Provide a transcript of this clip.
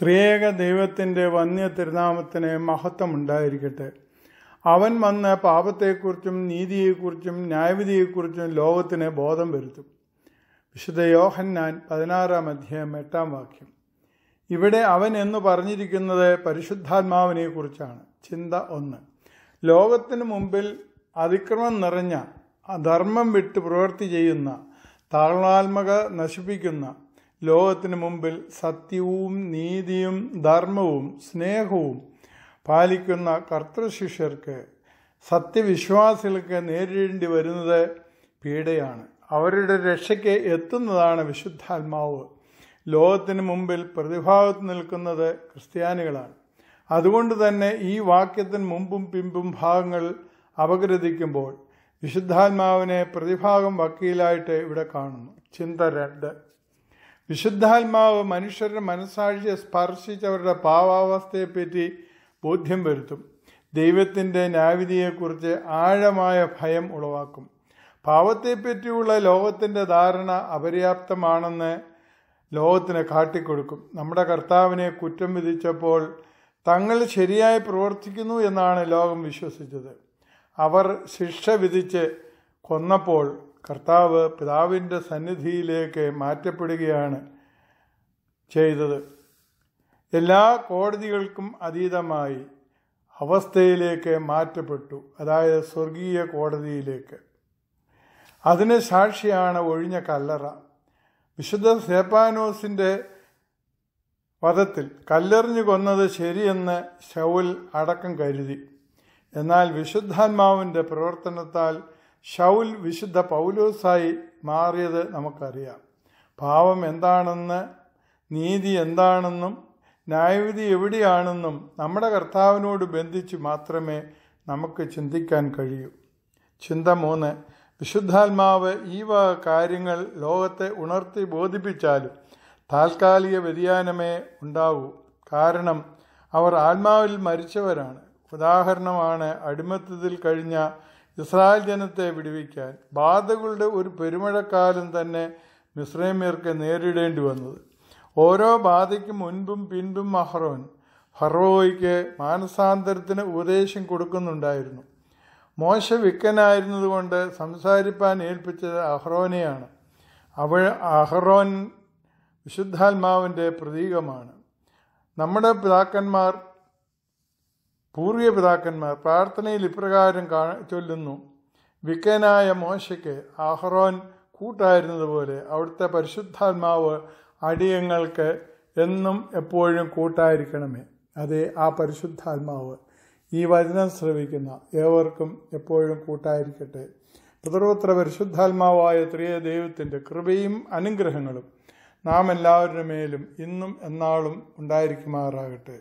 ത്രിയേക ദൈവത്തിൻ്റെ വന്യ തിരുനാമത്തിന് മഹത്വമുണ്ടായിരിക്കട്ടെ അവൻ വന്ന് പാപത്തെക്കുറിച്ചും നീതിയെക്കുറിച്ചും ന്യായവിധിയെക്കുറിച്ചും ലോകത്തിന് ബോധം വരുത്തും വിശുദ്ധ യോഹന്നാൻ പതിനാറാം അധ്യായം എട്ടാം വാക്യം ഇവിടെ അവൻ എന്ന് പറഞ്ഞിരിക്കുന്നത് പരിശുദ്ധാത്മാവിനെ കുറിച്ചാണ് ചിന്ത ഒന്ന് ലോകത്തിന് മുമ്പിൽ അതിക്രമം നിറഞ്ഞ ധർമ്മം വിട്ട് പ്രവൃത്തി ചെയ്യുന്ന താളാത്മക നശിപ്പിക്കുന്ന ലോകത്തിന് മുമ്പിൽ സത്യവും നീതിയും ധർമ്മവും സ്നേഹവും പാലിക്കുന്ന കർത്തൃശിഷ്യർക്ക് സത്യവിശ്വാസികൾക്ക് നേരിടേണ്ടി വരുന്നത് പീഡയാണ് അവരുടെ രക്ഷയ്ക്ക് എത്തുന്നതാണ് വിശുദ്ധാത്മാവ് ലോകത്തിന് മുമ്പിൽ പ്രതിഭാവത്ത് നിൽക്കുന്നത് ക്രിസ്ത്യാനികളാണ് അതുകൊണ്ട് തന്നെ ഈ വാക്യത്തിന് മുമ്പും പിമ്പും ഭാഗങ്ങൾ അപഗ്രഥിക്കുമ്പോൾ വിശുദ്ധാത്മാവിനെ പ്രതിഭാഗം വക്കീലായിട്ട് ഇവിടെ കാണുന്നു ചിന്ത രണ്ട് വിശുദ്ധാത്മാവ് മനുഷ്യരുടെ മനസ്സാക്ഷിയെ സ്പർശിച്ചവരുടെ പാവാവസ്ഥയെപ്പറ്റി ബോധ്യം വരുത്തും ദൈവത്തിൻ്റെ ന്യായവിധിയെക്കുറിച്ച് ആഴമായ ഭയം ഉളവാക്കും പാവത്തെപ്പറ്റിയുള്ള ലോകത്തിൻ്റെ ധാരണ അപര്യാപ്തമാണെന്ന് ലോകത്തിന് കാട്ടിക്കൊടുക്കും നമ്മുടെ കർത്താവിനെ കുറ്റം വിധിച്ചപ്പോൾ തങ്ങൾ ശരിയായി പ്രവർത്തിക്കുന്നു എന്നാണ് ലോകം വിശ്വസിച്ചത് അവർ ശിക്ഷ വിധിച്ച് കൊന്നപ്പോൾ കർത്താവ് പിതാവിൻ്റെ സന്നിധിയിലേക്ക് മാറ്റപ്പെടുകയാണ് ചെയ്തത് എല്ലാ കോടതികൾക്കും അതീതമായി അവസ്ഥയിലേക്ക് മാറ്റപ്പെട്ടു അതായത് സ്വർഗീയ കോടതിയിലേക്ക് അതിന് സാക്ഷിയാണ് ഒഴിഞ്ഞ കല്ലറ വിശുദ്ധ സേപ്പാനോസിൻ്റെ വധത്തിൽ കല്ലെറിഞ്ഞു കൊന്നത് ശരിയെന്ന് ഷൗൽ അടക്കം കരുതി എന്നാൽ വിശുദ്ധാത്മാവിൻ്റെ പ്രവർത്തനത്താൽ ഷൗൽ വിശുദ്ധ പൗലോസായി മാറിയത് നമുക്കറിയാം പാവം എന്താണെന്ന് നീതി എന്താണെന്നും ന്യായവിധി എവിടെയാണെന്നും നമ്മുടെ കർത്താവിനോട് ബന്ധിച്ച് മാത്രമേ നമുക്ക് ചിന്തിക്കാൻ കഴിയൂ ചിന്ത മൂന്ന് വിശുദ്ധാത്മാവ് ഈ വക കാര്യങ്ങൾ ലോകത്തെ ഉണർത്തി ബോധിപ്പിച്ചാലും താൽക്കാലിക വ്യതിയാനമേ ഉണ്ടാവൂ കാരണം അവർ ആത്മാവിൽ മരിച്ചവരാണ് ഉദാഹരണമാണ് അടിമത്തത്തിൽ കഴിഞ്ഞ ഇസ്രായേൽ ജനത്തെ വിടുവിക്കാൻ ബാധകളുടെ ഒരു പെരുമഴക്കാലം തന്നെ മിസ്രൈമിയർക്ക് നേരിടേണ്ടി വന്നത് ഓരോ ബാധയ്ക്കും മുൻപും പിൻപും അഹറോൻ ഫറോയ്ക്ക് മാനസാന്തരത്തിന് ഉപദേശം കൊടുക്കുന്നുണ്ടായിരുന്നു മോശ വിക്കനായിരുന്നതുകൊണ്ട് സംസാരിപ്പാൻ ഏൽപ്പിച്ചത് അഹ്റോനെയാണ് അവൾ അഹ്റോൻ വിശുദ്ധാത്മാവിൻ്റെ പ്രതീകമാണ് നമ്മുടെ പിതാക്കന്മാർ പൂർവിക പിതാക്കന്മാർ പ്രാർത്ഥനയിൽ ഇപ്രകാരം കാ ചൊല്ലുന്നു വിക്കനായ മോശയ്ക്ക് അഹ്റോൻ കൂട്ടായിരുന്നതുപോലെ അവിടുത്തെ പരിശുദ്ധാത്മാവ് അടിയങ്ങൾക്ക് എന്നും എപ്പോഴും കൂട്ടായിരിക്കണമേ അതേ ആ പരിശുദ്ധാത്മാവ് ഈ വചനം ശ്രവിക്കുന്ന ഏവർക്കും എപ്പോഴും കൂട്ടായിരിക്കട്ടെ പിതൃപുത്ര പരിശുദ്ധാത്മാവായ ത്രിയ ദൈവത്തിൻ്റെ കൃപയും അനുഗ്രഹങ്ങളും നാം എല്ലാവരുടെ മേലും ഇന്നും എന്നാളും ഉണ്ടായിരിക്കുമാറാകട്ടെ